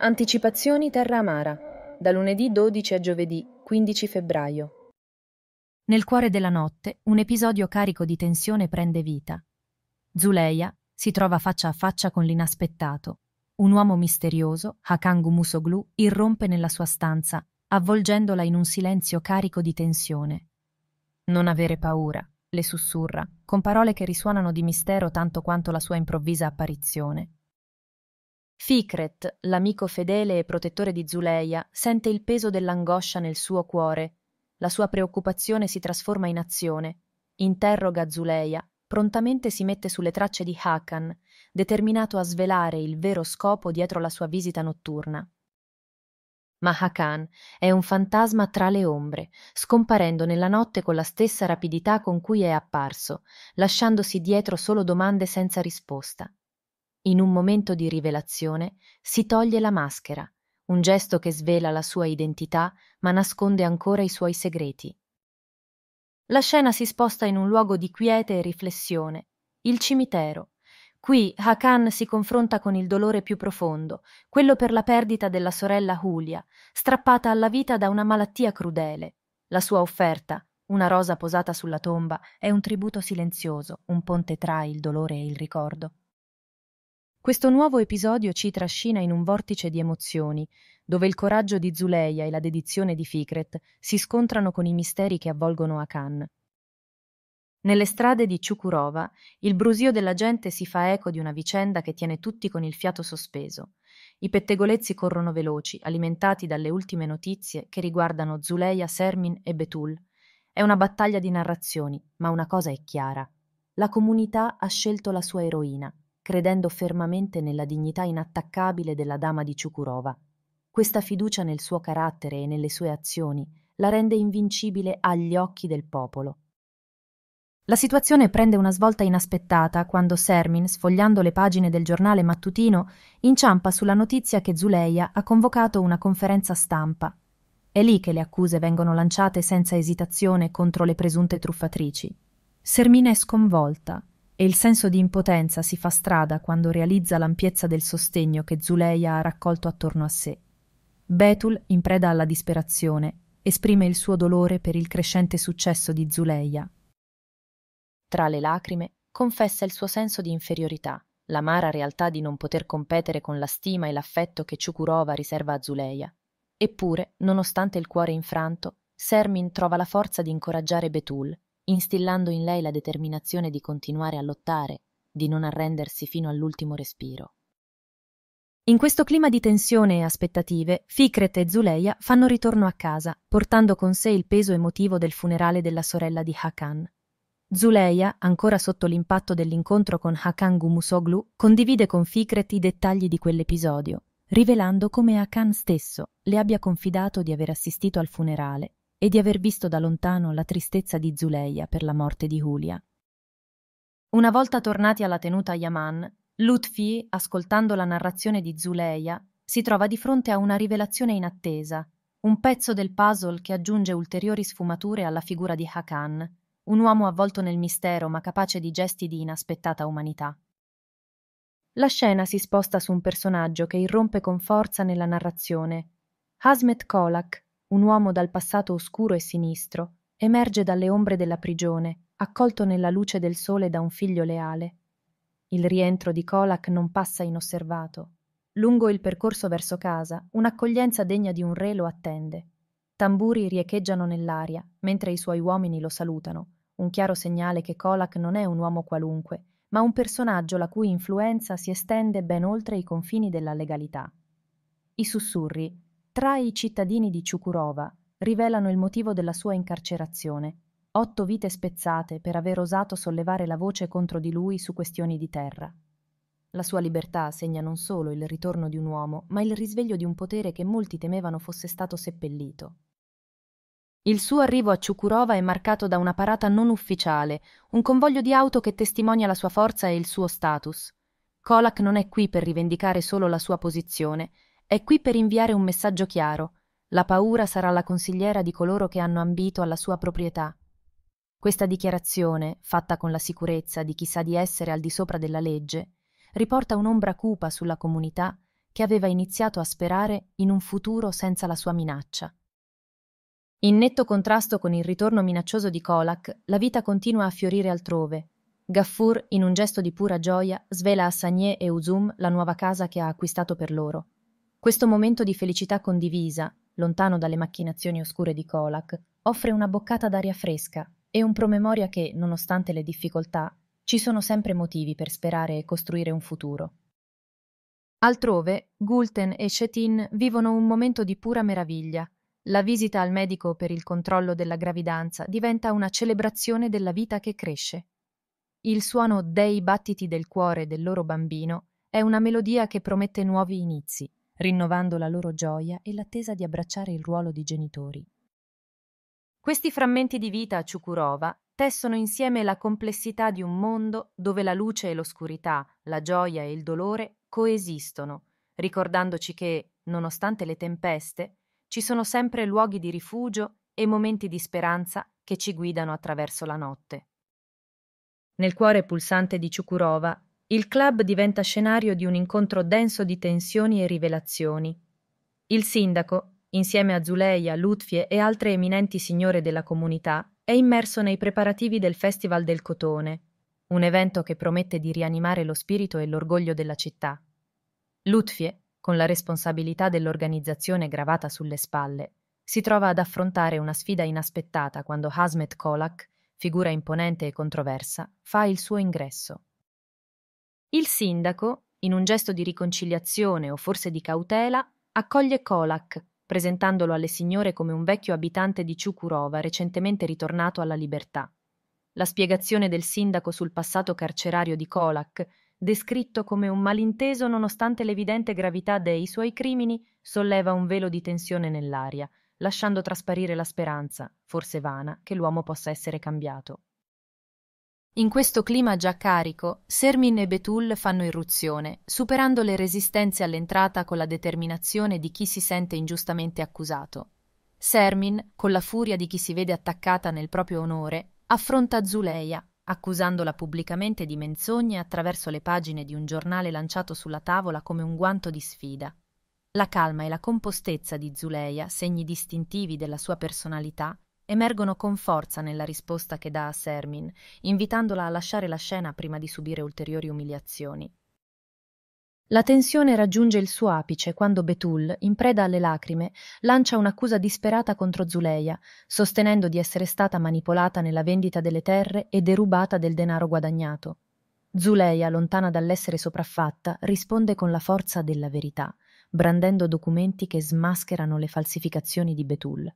Anticipazioni Terra Amara, da lunedì 12 a giovedì 15 febbraio. Nel cuore della notte, un episodio carico di tensione prende vita. Zuleia si trova faccia a faccia con l'inaspettato. Un uomo misterioso, Hakangu Musoglu, irrompe nella sua stanza, avvolgendola in un silenzio carico di tensione. Non avere paura, le sussurra, con parole che risuonano di mistero tanto quanto la sua improvvisa apparizione. Fikret, l'amico fedele e protettore di Zuleia, sente il peso dell'angoscia nel suo cuore. La sua preoccupazione si trasforma in azione. Interroga Zuleia, prontamente si mette sulle tracce di Hakan, determinato a svelare il vero scopo dietro la sua visita notturna. Ma Hakan è un fantasma tra le ombre, scomparendo nella notte con la stessa rapidità con cui è apparso, lasciandosi dietro solo domande senza risposta. In un momento di rivelazione si toglie la maschera, un gesto che svela la sua identità ma nasconde ancora i suoi segreti. La scena si sposta in un luogo di quiete e riflessione, il cimitero. Qui Hakan si confronta con il dolore più profondo, quello per la perdita della sorella Julia, strappata alla vita da una malattia crudele. La sua offerta, una rosa posata sulla tomba, è un tributo silenzioso, un ponte tra il dolore e il ricordo. Questo nuovo episodio ci trascina in un vortice di emozioni, dove il coraggio di Zuleia e la dedizione di Fikret si scontrano con i misteri che avvolgono Akan. Nelle strade di Ciucurova, il brusio della gente si fa eco di una vicenda che tiene tutti con il fiato sospeso. I pettegolezzi corrono veloci, alimentati dalle ultime notizie che riguardano Zuleia, Sermin e Betul. È una battaglia di narrazioni, ma una cosa è chiara. La comunità ha scelto la sua eroina, credendo fermamente nella dignità inattaccabile della dama di Ciucurova. Questa fiducia nel suo carattere e nelle sue azioni la rende invincibile agli occhi del popolo. La situazione prende una svolta inaspettata quando Sermin, sfogliando le pagine del giornale mattutino, inciampa sulla notizia che Zuleia ha convocato una conferenza stampa. È lì che le accuse vengono lanciate senza esitazione contro le presunte truffatrici. Sermin è sconvolta, e il senso di impotenza si fa strada quando realizza l'ampiezza del sostegno che Zuleia ha raccolto attorno a sé. Betul, in preda alla disperazione, esprime il suo dolore per il crescente successo di Zuleia. Tra le lacrime, confessa il suo senso di inferiorità, l'amara realtà di non poter competere con la stima e l'affetto che Ciucurova riserva a Zuleia. Eppure, nonostante il cuore infranto, Sermin trova la forza di incoraggiare Betul instillando in lei la determinazione di continuare a lottare, di non arrendersi fino all'ultimo respiro. In questo clima di tensione e aspettative, Fikret e Zuleia fanno ritorno a casa, portando con sé il peso emotivo del funerale della sorella di Hakan. Zuleia, ancora sotto l'impatto dell'incontro con Hakan Gumusoglu, condivide con Fikret i dettagli di quell'episodio, rivelando come Hakan stesso le abbia confidato di aver assistito al funerale e di aver visto da lontano la tristezza di Zuleia per la morte di Julia. Una volta tornati alla tenuta Yaman, Lutfi, ascoltando la narrazione di Zuleia, si trova di fronte a una rivelazione inattesa, un pezzo del puzzle che aggiunge ulteriori sfumature alla figura di Hakan, un uomo avvolto nel mistero ma capace di gesti di inaspettata umanità. La scena si sposta su un personaggio che irrompe con forza nella narrazione, Hazmet Kolak, un uomo dal passato oscuro e sinistro, emerge dalle ombre della prigione, accolto nella luce del sole da un figlio leale. Il rientro di Kolak non passa inosservato. Lungo il percorso verso casa, un'accoglienza degna di un re lo attende. Tamburi riecheggiano nell'aria, mentre i suoi uomini lo salutano, un chiaro segnale che Kolak non è un uomo qualunque, ma un personaggio la cui influenza si estende ben oltre i confini della legalità. I sussurri, tra i cittadini di Ciukurova rivelano il motivo della sua incarcerazione. Otto vite spezzate per aver osato sollevare la voce contro di lui su questioni di terra. La sua libertà segna non solo il ritorno di un uomo, ma il risveglio di un potere che molti temevano fosse stato seppellito. Il suo arrivo a Ciukurova è marcato da una parata non ufficiale, un convoglio di auto che testimonia la sua forza e il suo status. Kolak non è qui per rivendicare solo la sua posizione, è qui per inviare un messaggio chiaro. La paura sarà la consigliera di coloro che hanno ambito alla sua proprietà. Questa dichiarazione, fatta con la sicurezza di chi sa di essere al di sopra della legge, riporta un'ombra cupa sulla comunità che aveva iniziato a sperare in un futuro senza la sua minaccia. In netto contrasto con il ritorno minaccioso di Kolak, la vita continua a fiorire altrove. Gaffur, in un gesto di pura gioia, svela a Sagné e Uzum la nuova casa che ha acquistato per loro. Questo momento di felicità condivisa, lontano dalle macchinazioni oscure di Kolak, offre una boccata d'aria fresca e un promemoria che, nonostante le difficoltà, ci sono sempre motivi per sperare e costruire un futuro. Altrove, Gulten e Chetin vivono un momento di pura meraviglia. La visita al medico per il controllo della gravidanza diventa una celebrazione della vita che cresce. Il suono dei battiti del cuore del loro bambino è una melodia che promette nuovi inizi rinnovando la loro gioia e l'attesa di abbracciare il ruolo di genitori. Questi frammenti di vita a Ciucurova tessono insieme la complessità di un mondo dove la luce e l'oscurità, la gioia e il dolore coesistono, ricordandoci che, nonostante le tempeste, ci sono sempre luoghi di rifugio e momenti di speranza che ci guidano attraverso la notte. Nel cuore pulsante di Ciucurova il club diventa scenario di un incontro denso di tensioni e rivelazioni. Il sindaco, insieme a Zuleia, Lutfie e altre eminenti signore della comunità, è immerso nei preparativi del Festival del Cotone, un evento che promette di rianimare lo spirito e l'orgoglio della città. Lutfie, con la responsabilità dell'organizzazione gravata sulle spalle, si trova ad affrontare una sfida inaspettata quando Hazmet Kolak, figura imponente e controversa, fa il suo ingresso. Il sindaco, in un gesto di riconciliazione o forse di cautela, accoglie Kolak, presentandolo alle signore come un vecchio abitante di Ciucurova recentemente ritornato alla libertà. La spiegazione del sindaco sul passato carcerario di Kolak, descritto come un malinteso nonostante l'evidente gravità dei suoi crimini, solleva un velo di tensione nell'aria, lasciando trasparire la speranza, forse vana, che l'uomo possa essere cambiato. In questo clima già carico, Sermin e Betul fanno irruzione, superando le resistenze all'entrata con la determinazione di chi si sente ingiustamente accusato. Sermin, con la furia di chi si vede attaccata nel proprio onore, affronta Zuleia, accusandola pubblicamente di menzogne attraverso le pagine di un giornale lanciato sulla tavola come un guanto di sfida. La calma e la compostezza di Zuleia, segni distintivi della sua personalità, emergono con forza nella risposta che dà a Sermin, invitandola a lasciare la scena prima di subire ulteriori umiliazioni. La tensione raggiunge il suo apice quando Betul, in preda alle lacrime, lancia un'accusa disperata contro Zuleia, sostenendo di essere stata manipolata nella vendita delle terre e derubata del denaro guadagnato. Zuleia, lontana dall'essere sopraffatta, risponde con la forza della verità, brandendo documenti che smascherano le falsificazioni di Betul.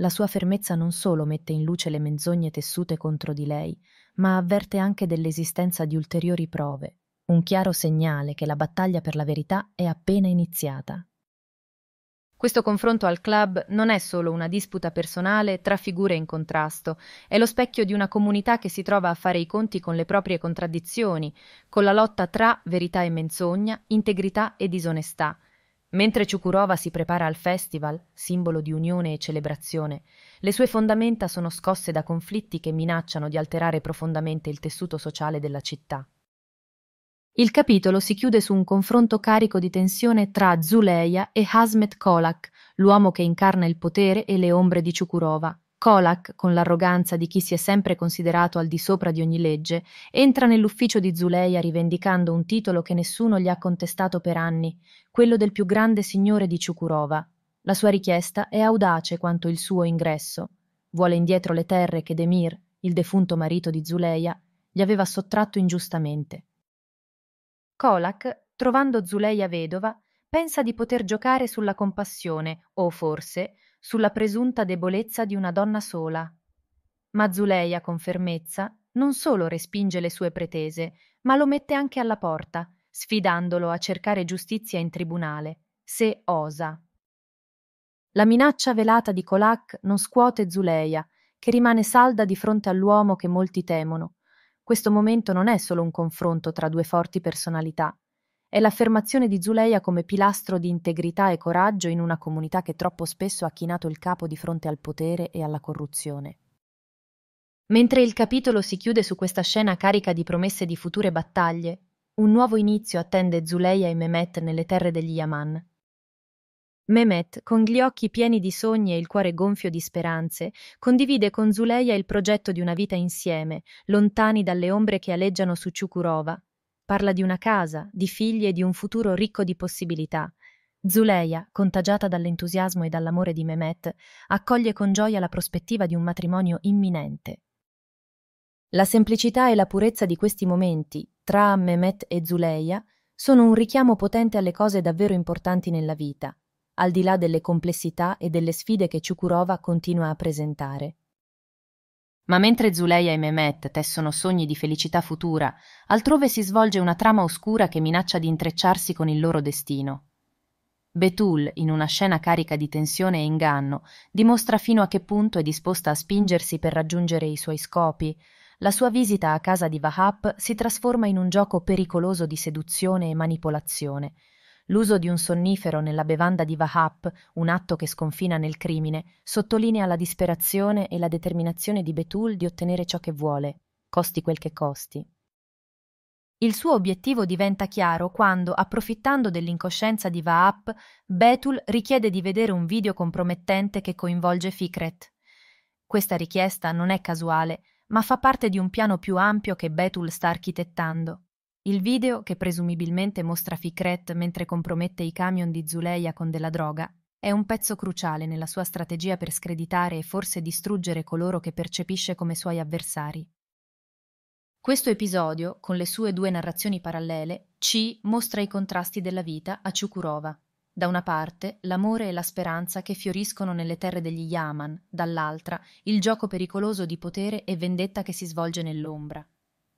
La sua fermezza non solo mette in luce le menzogne tessute contro di lei, ma avverte anche dell'esistenza di ulteriori prove, un chiaro segnale che la battaglia per la verità è appena iniziata. Questo confronto al club non è solo una disputa personale tra figure in contrasto, è lo specchio di una comunità che si trova a fare i conti con le proprie contraddizioni, con la lotta tra verità e menzogna, integrità e disonestà, Mentre Ciucurova si prepara al festival, simbolo di unione e celebrazione, le sue fondamenta sono scosse da conflitti che minacciano di alterare profondamente il tessuto sociale della città. Il capitolo si chiude su un confronto carico di tensione tra Zuleia e Hazmet Kolak, l'uomo che incarna il potere e le ombre di Ciucurova. Kolak, con l'arroganza di chi si è sempre considerato al di sopra di ogni legge, entra nell'ufficio di Zuleia rivendicando un titolo che nessuno gli ha contestato per anni, quello del più grande signore di Ciucurova. La sua richiesta è audace quanto il suo ingresso. Vuole indietro le terre che Demir, il defunto marito di Zuleia, gli aveva sottratto ingiustamente. Kolak, trovando Zuleia vedova, pensa di poter giocare sulla compassione o forse sulla presunta debolezza di una donna sola. Ma Zuleia con fermezza non solo respinge le sue pretese, ma lo mette anche alla porta, sfidandolo a cercare giustizia in tribunale, se osa. La minaccia velata di Colac non scuote Zuleia, che rimane salda di fronte all'uomo che molti temono. Questo momento non è solo un confronto tra due forti personalità, è l'affermazione di Zuleia come pilastro di integrità e coraggio in una comunità che troppo spesso ha chinato il capo di fronte al potere e alla corruzione. Mentre il capitolo si chiude su questa scena carica di promesse di future battaglie, un nuovo inizio attende Zuleia e Mehmet nelle terre degli Yaman. Mehmet, con gli occhi pieni di sogni e il cuore gonfio di speranze, condivide con Zuleia il progetto di una vita insieme, lontani dalle ombre che aleggiano su Ciukurova, Parla di una casa, di figli e di un futuro ricco di possibilità. Zuleia, contagiata dall'entusiasmo e dall'amore di Mehmet, accoglie con gioia la prospettiva di un matrimonio imminente. La semplicità e la purezza di questi momenti, tra Mehmet e Zuleia, sono un richiamo potente alle cose davvero importanti nella vita, al di là delle complessità e delle sfide che Ciukurova continua a presentare. Ma mentre Zuleia e Mehmet tessono sogni di felicità futura, altrove si svolge una trama oscura che minaccia di intrecciarsi con il loro destino. Betul, in una scena carica di tensione e inganno, dimostra fino a che punto è disposta a spingersi per raggiungere i suoi scopi. La sua visita a casa di Wahab si trasforma in un gioco pericoloso di seduzione e manipolazione, L'uso di un sonnifero nella bevanda di Vahap, un atto che sconfina nel crimine, sottolinea la disperazione e la determinazione di Betul di ottenere ciò che vuole, costi quel che costi. Il suo obiettivo diventa chiaro quando, approfittando dell'incoscienza di Vahap, Betul richiede di vedere un video compromettente che coinvolge Fikret. Questa richiesta non è casuale, ma fa parte di un piano più ampio che Betul sta architettando. Il video, che presumibilmente mostra Fikret mentre compromette i camion di Zuleia con della droga, è un pezzo cruciale nella sua strategia per screditare e forse distruggere coloro che percepisce come suoi avversari. Questo episodio, con le sue due narrazioni parallele, ci mostra i contrasti della vita a Ciukurova. Da una parte, l'amore e la speranza che fioriscono nelle terre degli Yaman, dall'altra, il gioco pericoloso di potere e vendetta che si svolge nell'ombra.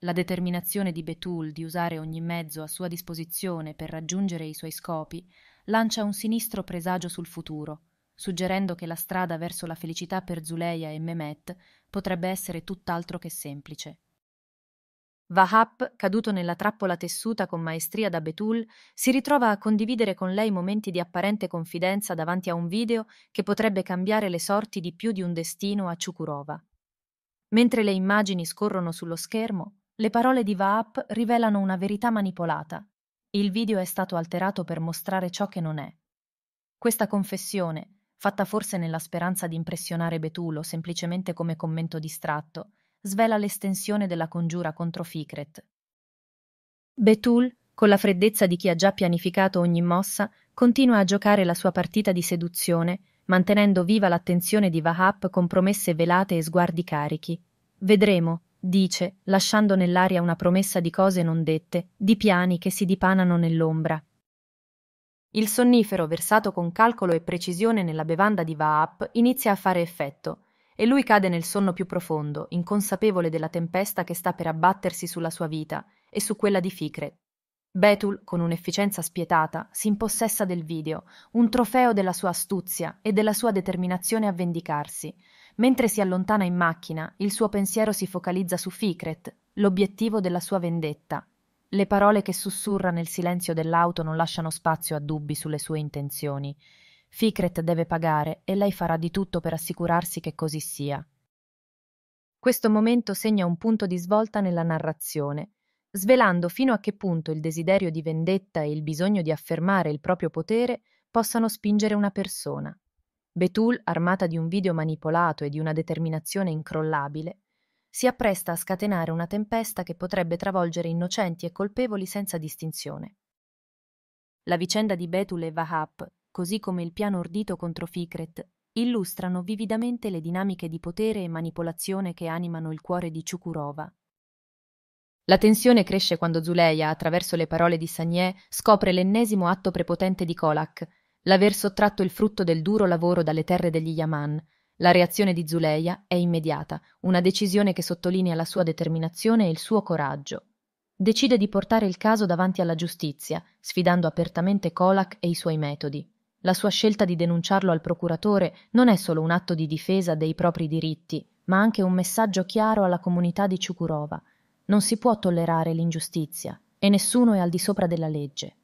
La determinazione di Betul di usare ogni mezzo a sua disposizione per raggiungere i suoi scopi lancia un sinistro presagio sul futuro, suggerendo che la strada verso la felicità per Zuleia e Mehmet potrebbe essere tutt'altro che semplice. Vahap, caduto nella trappola tessuta con maestria da Betul, si ritrova a condividere con lei momenti di apparente confidenza davanti a un video che potrebbe cambiare le sorti di più di un destino a Ciukurova. Mentre le immagini scorrono sullo schermo, le parole di Vaap rivelano una verità manipolata. Il video è stato alterato per mostrare ciò che non è. Questa confessione, fatta forse nella speranza di impressionare Betulo semplicemente come commento distratto, svela l'estensione della congiura contro Fikret. Betul, con la freddezza di chi ha già pianificato ogni mossa, continua a giocare la sua partita di seduzione, mantenendo viva l'attenzione di Vahap con promesse velate e sguardi carichi. Vedremo, dice, lasciando nell'aria una promessa di cose non dette, di piani che si dipanano nell'ombra. Il sonnifero versato con calcolo e precisione nella bevanda di Vaap inizia a fare effetto e lui cade nel sonno più profondo, inconsapevole della tempesta che sta per abbattersi sulla sua vita e su quella di Ficre. Betul, con un'efficienza spietata, si impossessa del video, un trofeo della sua astuzia e della sua determinazione a vendicarsi, Mentre si allontana in macchina, il suo pensiero si focalizza su Fikret, l'obiettivo della sua vendetta. Le parole che sussurra nel silenzio dell'auto non lasciano spazio a dubbi sulle sue intenzioni. Fikret deve pagare e lei farà di tutto per assicurarsi che così sia. Questo momento segna un punto di svolta nella narrazione, svelando fino a che punto il desiderio di vendetta e il bisogno di affermare il proprio potere possano spingere una persona. Betul, armata di un video manipolato e di una determinazione incrollabile, si appresta a scatenare una tempesta che potrebbe travolgere innocenti e colpevoli senza distinzione. La vicenda di Betul e Vahap, così come il piano ordito contro Fikret, illustrano vividamente le dinamiche di potere e manipolazione che animano il cuore di Chukurova. La tensione cresce quando Zuleia, attraverso le parole di Sagné, scopre l'ennesimo atto prepotente di Kolak, l'aver sottratto il frutto del duro lavoro dalle terre degli Yaman. La reazione di Zuleia è immediata, una decisione che sottolinea la sua determinazione e il suo coraggio. Decide di portare il caso davanti alla giustizia, sfidando apertamente Kolak e i suoi metodi. La sua scelta di denunciarlo al procuratore non è solo un atto di difesa dei propri diritti, ma anche un messaggio chiaro alla comunità di Ciukurova. Non si può tollerare l'ingiustizia e nessuno è al di sopra della legge.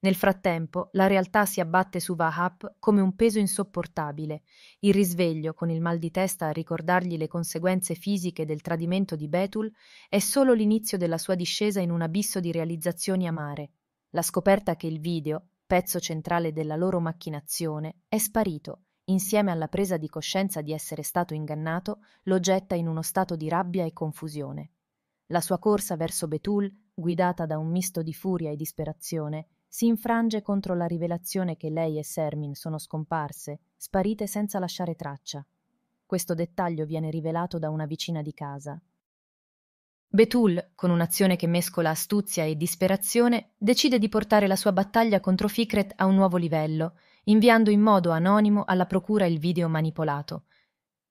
Nel frattempo, la realtà si abbatte su Wahab come un peso insopportabile. Il risveglio, con il mal di testa a ricordargli le conseguenze fisiche del tradimento di Betul, è solo l'inizio della sua discesa in un abisso di realizzazioni amare. La scoperta che il video, pezzo centrale della loro macchinazione, è sparito, insieme alla presa di coscienza di essere stato ingannato, lo getta in uno stato di rabbia e confusione. La sua corsa verso Betul, guidata da un misto di furia e disperazione, si infrange contro la rivelazione che lei e Sermin sono scomparse, sparite senza lasciare traccia. Questo dettaglio viene rivelato da una vicina di casa. Betul, con un'azione che mescola astuzia e disperazione, decide di portare la sua battaglia contro Fikret a un nuovo livello, inviando in modo anonimo alla procura il video manipolato.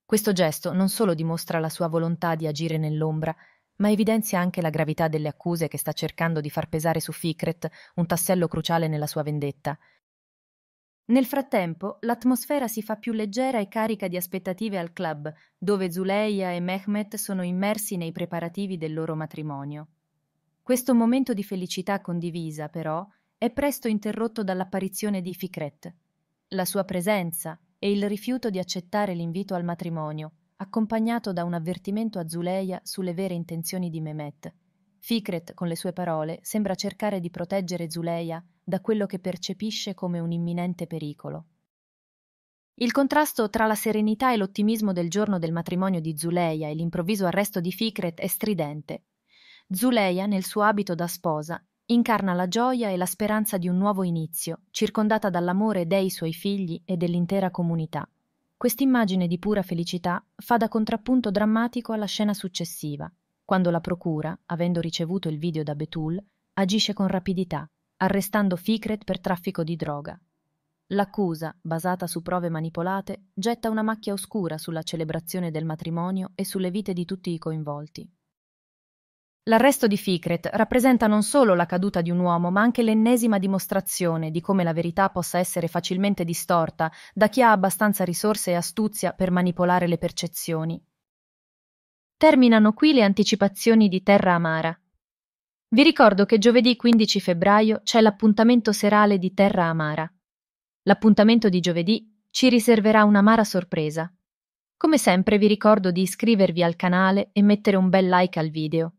Questo gesto non solo dimostra la sua volontà di agire nell'ombra, ma evidenzia anche la gravità delle accuse che sta cercando di far pesare su Fikret un tassello cruciale nella sua vendetta. Nel frattempo, l'atmosfera si fa più leggera e carica di aspettative al club, dove Zuleia e Mehmet sono immersi nei preparativi del loro matrimonio. Questo momento di felicità condivisa, però, è presto interrotto dall'apparizione di Fikret. La sua presenza e il rifiuto di accettare l'invito al matrimonio accompagnato da un avvertimento a Zuleia sulle vere intenzioni di Mehmet. Fikret, con le sue parole, sembra cercare di proteggere Zuleia da quello che percepisce come un imminente pericolo. Il contrasto tra la serenità e l'ottimismo del giorno del matrimonio di Zuleia e l'improvviso arresto di Fikret è stridente. Zuleia, nel suo abito da sposa, incarna la gioia e la speranza di un nuovo inizio, circondata dall'amore dei suoi figli e dell'intera comunità. Quest'immagine di pura felicità fa da contrappunto drammatico alla scena successiva, quando la procura, avendo ricevuto il video da Betul, agisce con rapidità, arrestando Fikret per traffico di droga. L'accusa, basata su prove manipolate, getta una macchia oscura sulla celebrazione del matrimonio e sulle vite di tutti i coinvolti. L'arresto di Fikret rappresenta non solo la caduta di un uomo, ma anche l'ennesima dimostrazione di come la verità possa essere facilmente distorta da chi ha abbastanza risorse e astuzia per manipolare le percezioni. Terminano qui le anticipazioni di Terra Amara. Vi ricordo che giovedì 15 febbraio c'è l'appuntamento serale di Terra Amara. L'appuntamento di giovedì ci riserverà un'amara sorpresa. Come sempre vi ricordo di iscrivervi al canale e mettere un bel like al video.